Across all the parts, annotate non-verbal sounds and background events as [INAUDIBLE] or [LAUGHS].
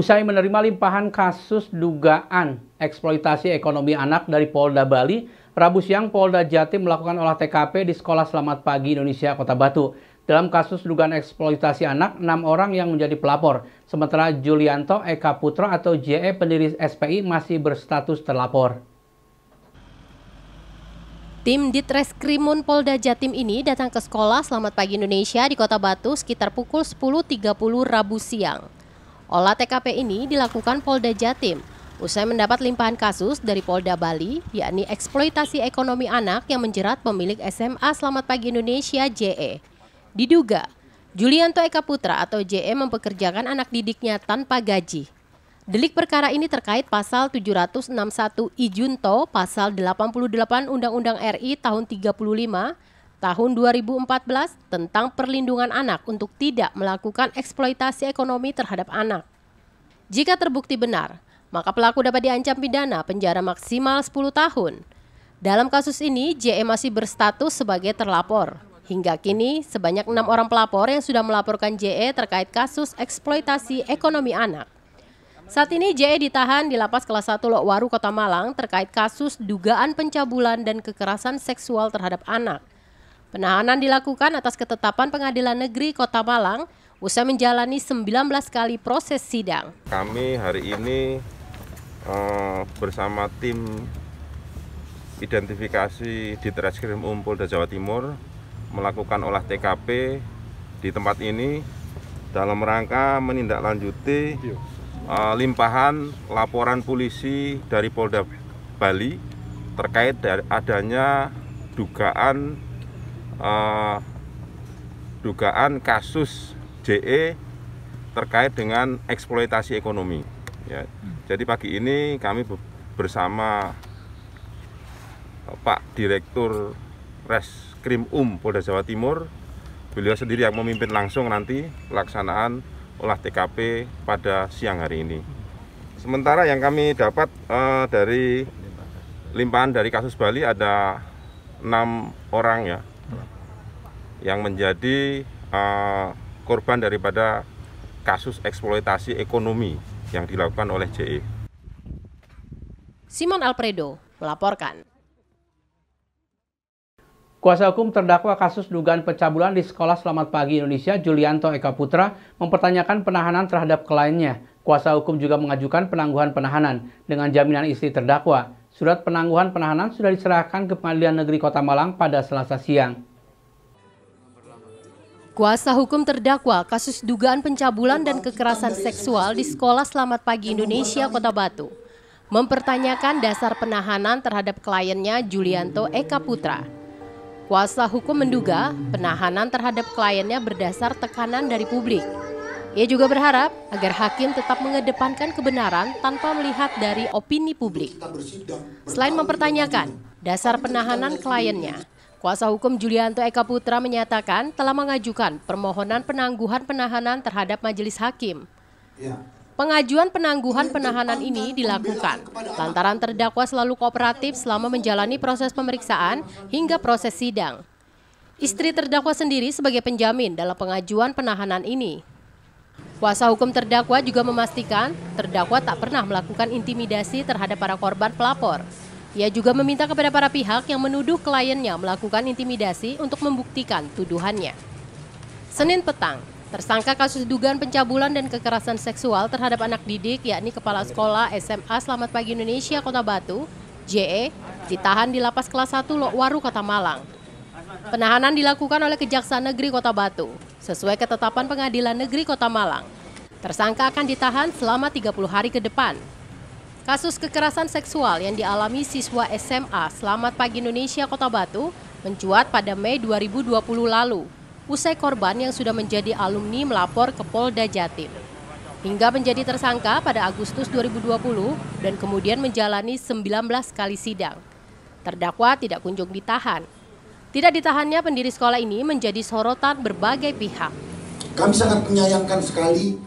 usai menerima limpahan kasus dugaan eksploitasi ekonomi anak dari Polda Bali, Rabu siang Polda Jatim melakukan olah TKP di Sekolah Selamat Pagi Indonesia Kota Batu. Dalam kasus dugaan eksploitasi anak, enam orang yang menjadi pelapor. Sementara Julianto Eka Putra atau JE pendiri SPI masih berstatus terlapor. Tim Ditreskrimun Polda Jatim ini datang ke sekolah Selamat Pagi Indonesia di Kota Batu sekitar pukul 10.30 Rabu siang. Olah TKP ini dilakukan Polda Jatim usai mendapat limpahan kasus dari Polda Bali, yakni eksploitasi ekonomi anak yang menjerat pemilik SMA Selamat Pagi Indonesia JE. Diduga, Julianto Eka Putra atau JE mempekerjakan anak didiknya tanpa gaji. Delik perkara ini terkait pasal 761 I Junto, pasal 88 Undang-Undang RI tahun 35, tahun 2014 tentang perlindungan anak untuk tidak melakukan eksploitasi ekonomi terhadap anak. Jika terbukti benar, maka pelaku dapat diancam pidana penjara maksimal 10 tahun. Dalam kasus ini, JE masih berstatus sebagai terlapor. Hingga kini, sebanyak enam orang pelapor yang sudah melaporkan JE terkait kasus eksploitasi ekonomi anak. Saat ini JE ditahan di lapas kelas 1 Lokwaru Kota Malang terkait kasus dugaan pencabulan dan kekerasan seksual terhadap anak. Penahanan dilakukan atas ketetapan Pengadilan Negeri Kota Malang usai menjalani 19 kali proses sidang. Kami hari ini eh, bersama tim identifikasi di Treskrim Umpul dan Jawa Timur melakukan olah TKP di tempat ini dalam rangka menindaklanjuti iya. eh, limpahan laporan polisi dari Polda Bali terkait adanya dugaan uh, dugaan kasus JE terkait dengan eksploitasi ekonomi. Ya. Hmm. Jadi pagi ini kami bersama Pak Direktur Reskrim Um Polda Jawa Timur, beliau sendiri yang memimpin langsung nanti pelaksanaan olah TKP pada siang hari ini. Sementara yang kami dapat uh, dari limpahan dari kasus Bali ada enam orang ya, yang menjadi uh, korban daripada kasus eksploitasi ekonomi yang dilakukan oleh JE. Simon Alfredo melaporkan. Kuasa hukum terdakwa kasus dugaan pencabulan di Sekolah Selamat Pagi Indonesia, Julianto Eka Putra, mempertanyakan penahanan terhadap kliennya. Kuasa hukum juga mengajukan penangguhan penahanan dengan jaminan istri terdakwa. Surat penangguhan penahanan sudah diserahkan ke Pengadilan Negeri Kota Malang pada Selasa siang. Kuasa hukum terdakwa kasus dugaan pencabulan dan kekerasan seksual di Sekolah Selamat Pagi Indonesia Kota Batu mempertanyakan dasar penahanan terhadap kliennya Julianto Eka Putra. Kuasa hukum menduga penahanan terhadap kliennya berdasar tekanan dari publik. Ia juga berharap agar hakim tetap mengedepankan kebenaran tanpa melihat dari opini publik. Selain mempertanyakan dasar penahanan kliennya, Kuasa hukum Julianto Eka Putra menyatakan telah mengajukan permohonan penangguhan penahanan terhadap majelis hakim. Ya. Pengajuan penangguhan penahanan ini dilakukan lantaran terdakwa selalu kooperatif selama menjalani proses pemeriksaan hingga proses sidang. Istri terdakwa sendiri sebagai penjamin dalam pengajuan penahanan ini. Kuasa hukum terdakwa juga memastikan terdakwa tak pernah melakukan intimidasi terhadap para korban pelapor ia juga meminta kepada para pihak yang menuduh kliennya melakukan intimidasi untuk membuktikan tuduhannya. Senin petang, tersangka kasus dugaan pencabulan dan kekerasan seksual terhadap anak didik yakni Kepala Sekolah SMA Selamat Pagi Indonesia Kota Batu, JE, ditahan di lapas kelas 1 Lokwaru Kota Malang. Penahanan dilakukan oleh Kejaksaan Negeri Kota Batu sesuai ketetapan Pengadilan Negeri Kota Malang. Tersangka akan ditahan selama 30 hari ke depan Kasus kekerasan seksual yang dialami siswa SMA Selamat Pagi Indonesia Kota Batu mencuat pada Mei 2020 lalu, usai korban yang sudah menjadi alumni melapor ke Polda Jatim. Hingga menjadi tersangka pada Agustus 2020 dan kemudian menjalani 19 kali sidang. Terdakwa tidak kunjung ditahan. Tidak ditahannya pendiri sekolah ini menjadi sorotan berbagai pihak. Kami sangat menyayangkan sekali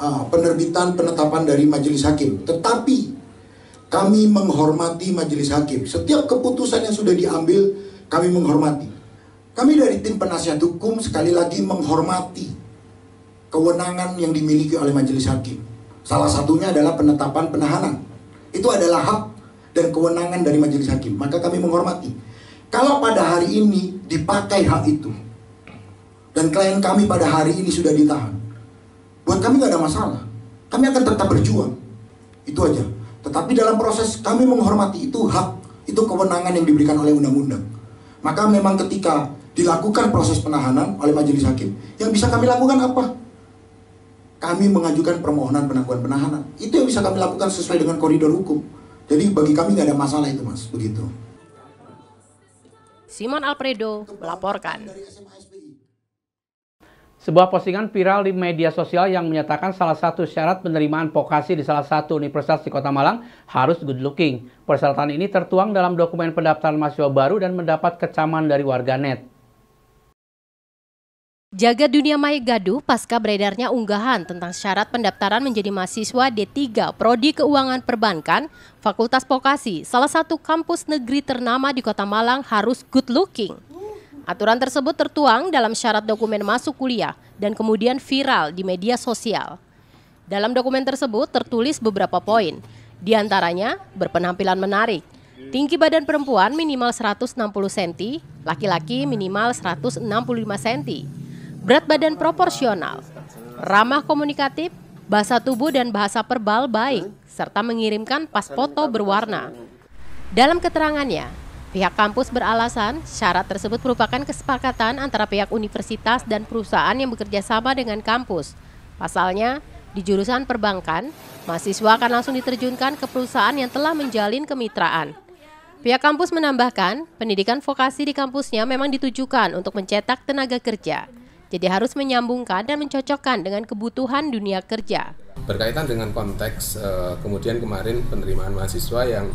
uh, penerbitan penetapan dari majelis hakim. Tetapi kami menghormati majelis hakim. Setiap keputusan yang sudah diambil, kami menghormati. Kami dari tim penasihat hukum sekali lagi menghormati kewenangan yang dimiliki oleh majelis hakim. Salah satunya adalah penetapan penahanan. Itu adalah hak dan kewenangan dari majelis hakim. Maka kami menghormati. Kalau pada hari ini dipakai hak itu, dan klien kami pada hari ini sudah ditahan, buat kami gak ada masalah. Kami akan tetap berjuang. Itu aja. Tetapi dalam proses kami menghormati itu hak, itu kewenangan yang diberikan oleh undang-undang. Maka memang ketika dilakukan proses penahanan oleh majelis hakim, yang bisa kami lakukan apa? Kami mengajukan permohonan penangguhan penahanan. Itu yang bisa kami lakukan sesuai dengan koridor hukum. Jadi bagi kami nggak ada masalah itu mas, begitu. Simon Alfredo melaporkan sebuah postingan viral di media sosial yang menyatakan salah satu syarat penerimaan vokasi di salah satu universitas di Kota Malang harus good looking. Persyaratan ini tertuang dalam dokumen pendaftaran mahasiswa baru dan mendapat kecaman dari warganet. Jaga dunia maya gaduh pasca beredarnya unggahan tentang syarat pendaftaran menjadi mahasiswa D3 Prodi Keuangan Perbankan, Fakultas Vokasi, salah satu kampus negeri ternama di Kota Malang harus good looking. Aturan tersebut tertuang dalam syarat dokumen masuk kuliah dan kemudian viral di media sosial. Dalam dokumen tersebut tertulis beberapa poin, di antaranya berpenampilan menarik, tinggi badan perempuan minimal 160 cm, laki-laki minimal 165 cm, berat badan proporsional, ramah komunikatif, bahasa tubuh dan bahasa perbal baik, serta mengirimkan pas foto berwarna. Dalam keterangannya, Pihak kampus beralasan syarat tersebut merupakan kesepakatan antara pihak universitas dan perusahaan yang bekerja sama dengan kampus. Pasalnya, di jurusan perbankan, mahasiswa akan langsung diterjunkan ke perusahaan yang telah menjalin kemitraan. Pihak kampus menambahkan, pendidikan vokasi di kampusnya memang ditujukan untuk mencetak tenaga kerja. Jadi harus menyambungkan dan mencocokkan dengan kebutuhan dunia kerja. Berkaitan dengan konteks, eh, kemudian kemarin penerimaan mahasiswa yang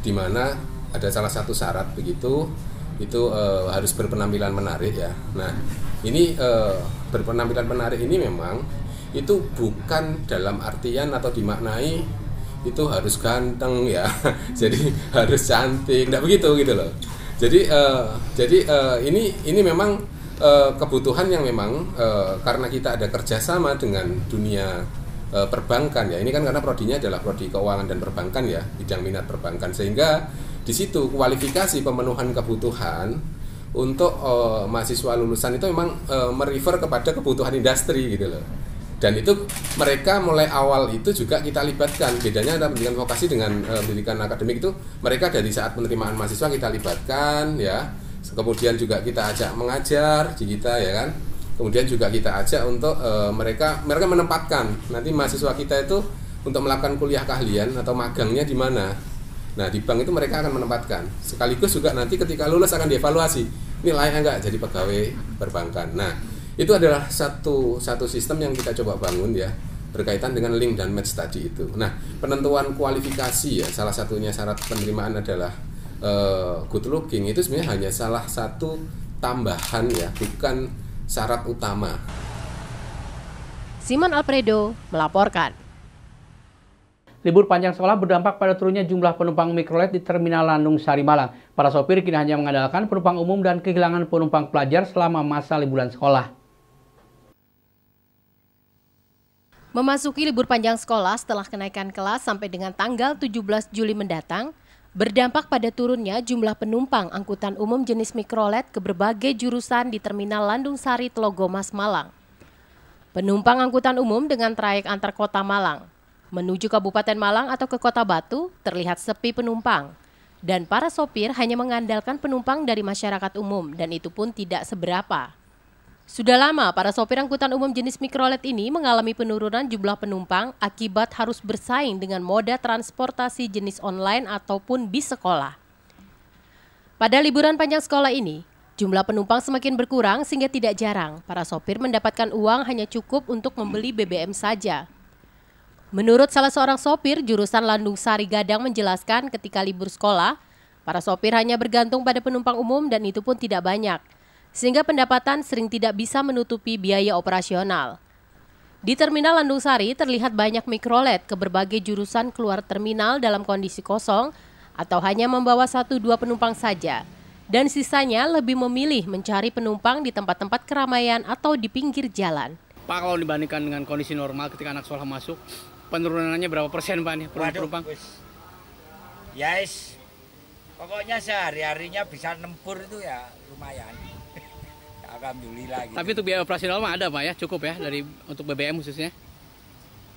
di mana ada salah satu syarat begitu itu uh, harus berpenampilan menarik ya. Nah, ini uh, berpenampilan menarik ini memang itu bukan dalam artian atau dimaknai itu harus ganteng ya. [LAUGHS] jadi harus cantik, tidak begitu gitu loh. Jadi uh, jadi uh, ini ini memang uh, kebutuhan yang memang uh, karena kita ada kerjasama dengan dunia perbankan ya ini kan karena prodinya adalah prodi keuangan dan perbankan ya bidang minat perbankan sehingga di situ kualifikasi pemenuhan kebutuhan untuk uh, mahasiswa lulusan itu memang uh, merefer kepada kebutuhan industri gitu loh dan itu mereka mulai awal itu juga kita libatkan bedanya ada pendidikan vokasi dengan uh, pendidikan akademik itu mereka dari saat penerimaan mahasiswa kita libatkan ya kemudian juga kita ajak mengajar di kita ya kan kemudian juga kita ajak untuk uh, mereka mereka menempatkan nanti mahasiswa kita itu untuk melakukan kuliah keahlian atau magangnya di mana Nah di bank itu mereka akan menempatkan. Sekaligus juga nanti ketika lulus akan dievaluasi. Ini layak nggak jadi pegawai perbankan. Nah itu adalah satu satu sistem yang kita coba bangun ya berkaitan dengan link dan match tadi itu. Nah penentuan kualifikasi ya salah satunya syarat penerimaan adalah uh, good looking itu sebenarnya hanya salah satu tambahan ya bukan syarat utama. Simon Alfredo melaporkan. Libur panjang sekolah berdampak pada turunnya jumlah penumpang mikrolet di Terminal Landung Sari Malang. Para sopir kini hanya mengandalkan penumpang umum dan kehilangan penumpang pelajar selama masa liburan sekolah. Memasuki libur panjang sekolah setelah kenaikan kelas sampai dengan tanggal 17 Juli mendatang, berdampak pada turunnya jumlah penumpang angkutan umum jenis mikrolet ke berbagai jurusan di Terminal Landung Sari Telogomas Malang. Penumpang angkutan umum dengan trayek antar kota Malang Menuju Kabupaten Malang atau ke Kota Batu terlihat sepi penumpang. Dan para sopir hanya mengandalkan penumpang dari masyarakat umum dan itu pun tidak seberapa. Sudah lama para sopir angkutan umum jenis mikrolet ini mengalami penurunan jumlah penumpang akibat harus bersaing dengan moda transportasi jenis online ataupun bis sekolah. Pada liburan panjang sekolah ini, jumlah penumpang semakin berkurang sehingga tidak jarang para sopir mendapatkan uang hanya cukup untuk membeli BBM saja. Menurut salah seorang sopir jurusan Landung Sari Gadang menjelaskan ketika libur sekolah, para sopir hanya bergantung pada penumpang umum dan itu pun tidak banyak, sehingga pendapatan sering tidak bisa menutupi biaya operasional. Di Terminal Landung Sari terlihat banyak mikrolet ke berbagai jurusan keluar terminal dalam kondisi kosong atau hanya membawa satu dua penumpang saja. Dan sisanya lebih memilih mencari penumpang di tempat-tempat keramaian atau di pinggir jalan. Pak, kalau dibandingkan dengan kondisi normal ketika anak sekolah masuk, penurunannya berapa persen Pak nih penumpang? Yes, ya, pokoknya sehari-harinya bisa nempur itu ya lumayan. [LAUGHS] Ya, alhamdulillah. Gitu. Tapi untuk biaya operasional mah ada Pak ya, cukup ya dari untuk BBM khususnya?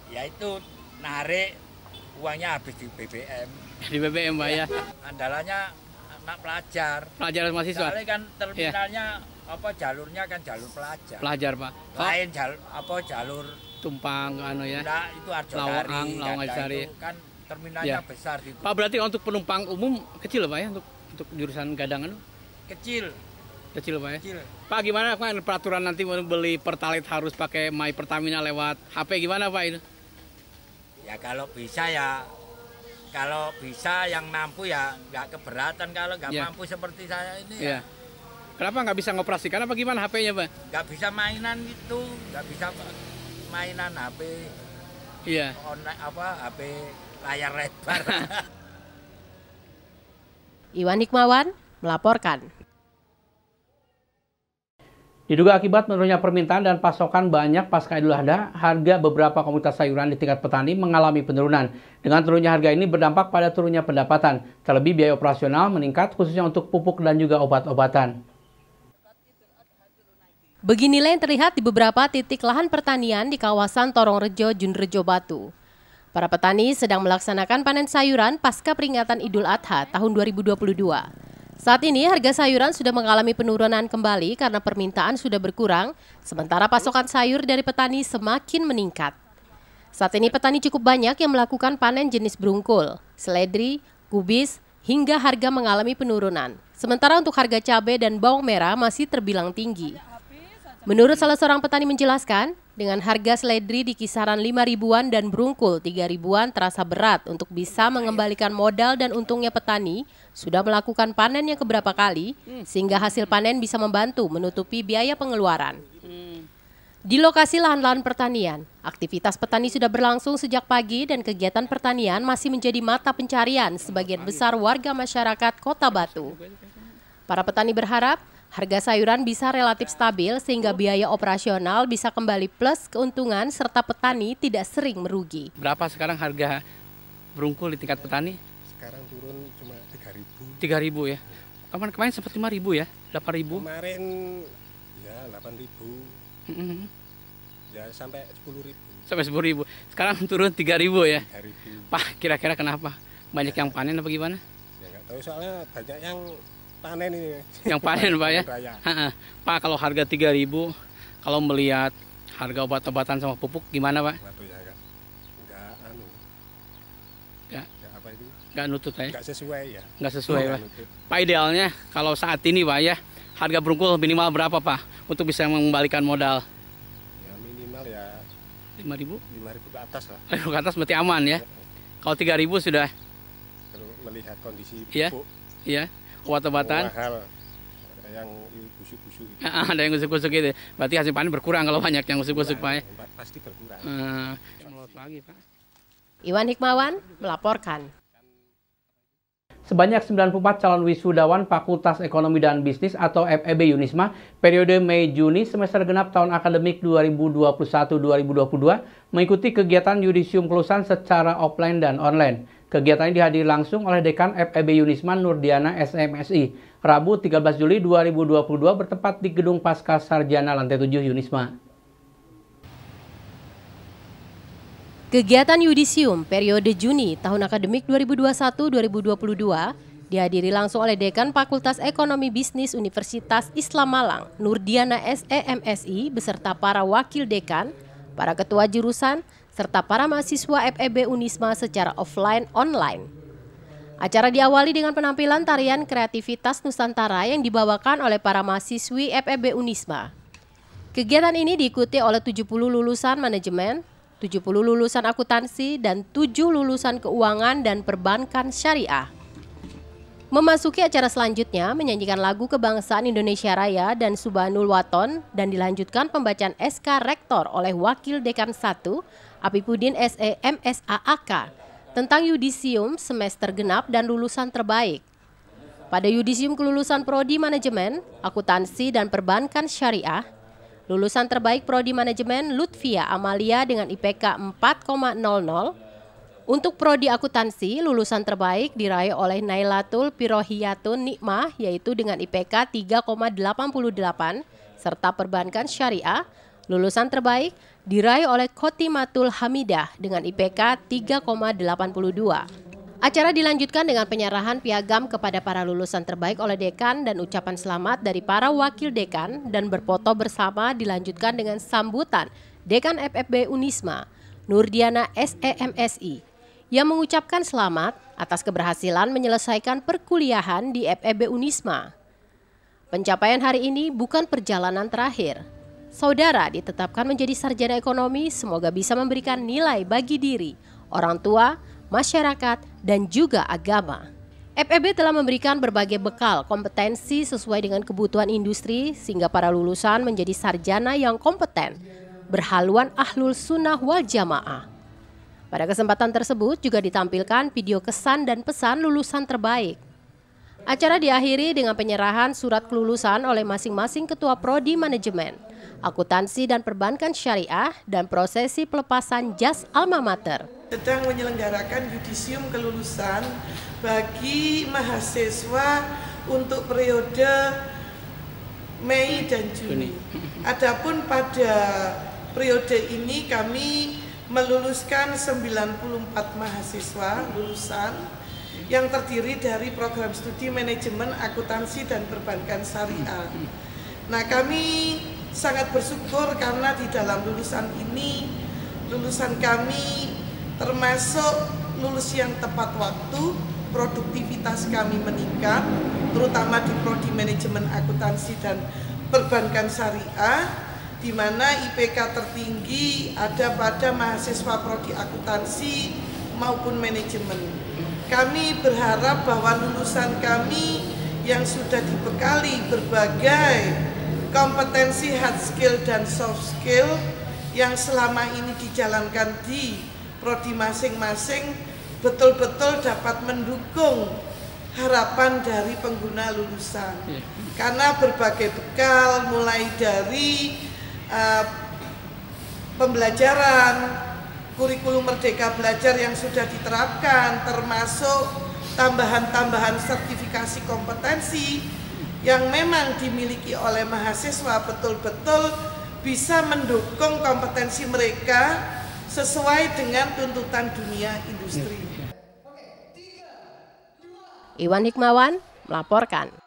Ya itu narik uangnya habis di BBM. [LAUGHS] Di BBM Pak ya? ya. Andalannya anak pelajar. Pelajar mahasiswa. Soalnya kan terminalnya ya. apa jalurnya kan jalur pelajar. Pelajar Pak. Lain jalur apa jalur Tumpang anu ya. Nah, itu Lawang Arjodari. Kan terminalnya ya. besar gitu. Pak berarti untuk penumpang umum kecil Pak ya untuk untuk jurusan Gadang anu? Kecil. Kecil Pak ya. Kecil. Pak gimana Pak peraturan nanti mau beli pertalite harus pakai My Pertamina lewat HP gimana Pak ini? Ya kalau bisa ya kalau bisa yang mampu ya nggak keberatan kalau nggak ya. mampu seperti saya ini ya. ya. Kenapa nggak bisa ngoperasikan apa gimana HP-nya, Pak? Nggak bisa mainan gitu, nggak bisa mainan HP iya online apa HP layar lebar [LAUGHS] Iwan Hikmawan melaporkan Diduga akibat menurunnya permintaan dan pasokan banyak pasca Idul Adha, harga beberapa komunitas sayuran di tingkat petani mengalami penurunan. Dengan turunnya harga ini berdampak pada turunnya pendapatan, terlebih biaya operasional meningkat khususnya untuk pupuk dan juga obat-obatan. Beginilah yang terlihat di beberapa titik lahan pertanian di kawasan Torongrejo, Junrejo Batu. Para petani sedang melaksanakan panen sayuran pasca peringatan Idul Adha tahun 2022. Saat ini harga sayuran sudah mengalami penurunan kembali karena permintaan sudah berkurang, sementara pasokan sayur dari petani semakin meningkat. Saat ini petani cukup banyak yang melakukan panen jenis berungkul, seledri, kubis, hingga harga mengalami penurunan. Sementara untuk harga cabai dan bawang merah masih terbilang tinggi. Menurut salah seorang petani menjelaskan, dengan harga seledri di kisaran 5 ribuan dan berungkul 3 ribuan terasa berat untuk bisa mengembalikan modal dan untungnya petani sudah melakukan panennya beberapa kali hmm. sehingga hasil panen bisa membantu menutupi biaya pengeluaran. Hmm. Di lokasi lahan-lahan pertanian, aktivitas petani sudah berlangsung sejak pagi dan kegiatan pertanian masih menjadi mata pencarian sebagian besar warga masyarakat Kota Batu. Para petani berharap Harga sayuran bisa relatif stabil sehingga biaya operasional bisa kembali plus keuntungan serta petani tidak sering merugi. Berapa sekarang harga berungkul di tingkat petani? Sekarang turun cuma 3.000. 3.000 ya. Kemarin kemarin sempat 5.000 ya, 8.000. Kemarin ya 8.000. Mm-hmm. Ya, ribu. Ya sampai 10.000. Sampai 10.000. Sekarang turun 3.000 ya. 3.000. Pak, kira-kira kenapa? Banyak ya. yang panen apa gimana? Ya enggak tahu soalnya banyak yang panen ini. Yang panen Pak ya. Pak kalau harga 3000 kalau melihat harga obat-obatan sama pupuk gimana Pak? Ya, nggak anu. ya enggak. apa itu? Enggak nutut ya. Enggak sesuai ya. Enggak sesuai Pak. Pak idealnya kalau saat ini Pak ya harga berungkul minimal berapa Pak untuk bisa mengembalikan modal? Ya minimal ya 5000. 5000 ke atas lah. 5000 ke atas berarti aman ya. ya. Kalau 3000 sudah melihat kondisi iya. pupuk. Iya. Iya obat-obatan yang busuk-busuk itu. [LAUGHS] ada yang busuk-busuk itu. Berarti hasil panen berkurang kalau banyak yang busuk-busuk Pak. Ya? Iya, pasti berkurang. Uh, eh, pasti. Iwan Hikmawan melaporkan. Sebanyak 94 calon wisudawan Fakultas Ekonomi dan Bisnis atau FEB Unisma periode Mei-Juni semester genap tahun akademik 2021-2022 mengikuti kegiatan Yudisium kelulusan secara offline dan online. Kegiatan ini dihadiri langsung oleh Dekan FEB Yunisman Nurdiana SMSI, Rabu 13 Juli 2022 bertempat di Gedung Pasca Sarjana Lantai 7 Yunisma. Kegiatan Yudisium periode Juni tahun akademik 2021-2022 dihadiri langsung oleh Dekan Fakultas Ekonomi Bisnis Universitas Islam Malang, Nurdiana SEMSI, beserta para wakil dekan, para ketua jurusan, serta para mahasiswa FEB Unisma secara offline online. Acara diawali dengan penampilan tarian kreativitas Nusantara yang dibawakan oleh para mahasiswi FEB Unisma. Kegiatan ini diikuti oleh 70 lulusan manajemen, 70 lulusan akuntansi, dan 7 lulusan keuangan dan perbankan syariah. Memasuki acara selanjutnya, menyanyikan lagu kebangsaan Indonesia Raya dan Subhanul Waton dan dilanjutkan pembacaan SK Rektor oleh Wakil Dekan 1 Apipudin S.E.M.S.A.A.K. tentang yudisium semester genap dan lulusan terbaik. Pada yudisium kelulusan prodi manajemen, akuntansi dan perbankan syariah, lulusan terbaik prodi manajemen Lutfia Amalia dengan IPK 4,00 untuk prodi akuntansi, lulusan terbaik diraih oleh Nailatul Pirohiyatun Nikmah yaitu dengan IPK 3,88 serta perbankan syariah, lulusan terbaik diraih oleh Kotimatul Hamidah dengan IPK 3,82. Acara dilanjutkan dengan penyerahan piagam kepada para lulusan terbaik oleh dekan dan ucapan selamat dari para wakil dekan dan berfoto bersama dilanjutkan dengan sambutan dekan FFB Unisma, Nurdiana SEMSI, yang mengucapkan selamat atas keberhasilan menyelesaikan perkuliahan di FFB Unisma. Pencapaian hari ini bukan perjalanan terakhir, Saudara ditetapkan menjadi sarjana ekonomi semoga bisa memberikan nilai bagi diri, orang tua, masyarakat, dan juga agama. FEB telah memberikan berbagai bekal kompetensi sesuai dengan kebutuhan industri sehingga para lulusan menjadi sarjana yang kompeten, berhaluan ahlul sunnah wal jamaah. Pada kesempatan tersebut juga ditampilkan video kesan dan pesan lulusan terbaik. Acara diakhiri dengan penyerahan surat kelulusan oleh masing-masing ketua prodi manajemen akuntansi dan perbankan syariah, dan prosesi pelepasan jas alma mater. Sedang menyelenggarakan yudisium kelulusan bagi mahasiswa untuk periode Mei dan Juni. [LAUGHS] Adapun pada periode ini kami meluluskan 94 mahasiswa lulusan yang terdiri dari program studi manajemen akuntansi dan perbankan syariah. Nah, kami sangat bersyukur karena di dalam lulusan ini lulusan kami termasuk lulus yang tepat waktu, produktivitas kami meningkat, terutama di prodi manajemen akuntansi dan perbankan syariah, di mana IPK tertinggi ada pada mahasiswa prodi akuntansi maupun manajemen. Kami berharap bahwa lulusan kami yang sudah dibekali berbagai kompetensi hard skill dan soft skill yang selama ini dijalankan di prodi masing-masing betul-betul dapat mendukung harapan dari pengguna lulusan iya. karena berbagai bekal mulai dari uh, pembelajaran kurikulum merdeka belajar yang sudah diterapkan termasuk tambahan-tambahan sertifikasi kompetensi yang memang dimiliki oleh mahasiswa betul-betul bisa mendukung kompetensi mereka sesuai dengan tuntutan dunia industri. Iwan Hikmawan melaporkan.